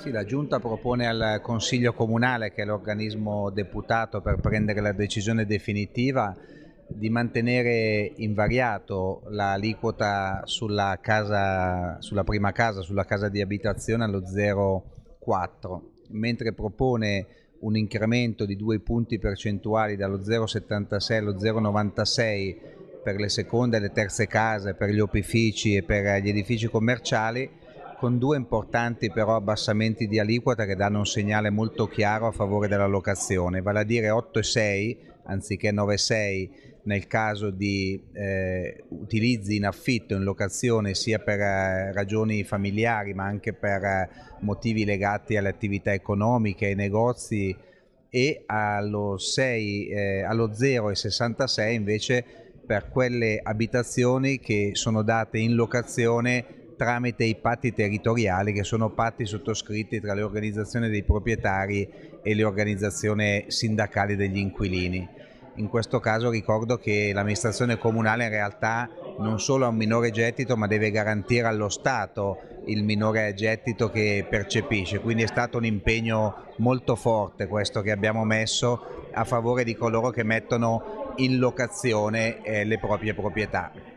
Sì, la Giunta propone al Consiglio Comunale, che è l'organismo deputato per prendere la decisione definitiva, di mantenere invariato l'aliquota sulla, sulla prima casa, sulla casa di abitazione allo 0,4, mentre propone un incremento di due punti percentuali dallo 0,76 allo 0,96 per le seconde e le terze case, per gli opifici e per gli edifici commerciali con due importanti però abbassamenti di aliquota che danno un segnale molto chiaro a favore della locazione, vale a dire 8,6 anziché 9,6 nel caso di eh, utilizzi in affitto, in locazione, sia per eh, ragioni familiari ma anche per eh, motivi legati alle attività economiche, ai negozi e allo, 6, eh, allo 0,66 invece per quelle abitazioni che sono date in locazione tramite i patti territoriali che sono patti sottoscritti tra le organizzazioni dei proprietari e le organizzazioni sindacali degli inquilini. In questo caso ricordo che l'amministrazione comunale in realtà non solo ha un minore gettito ma deve garantire allo Stato il minore gettito che percepisce, quindi è stato un impegno molto forte questo che abbiamo messo a favore di coloro che mettono in locazione eh, le proprie proprietà.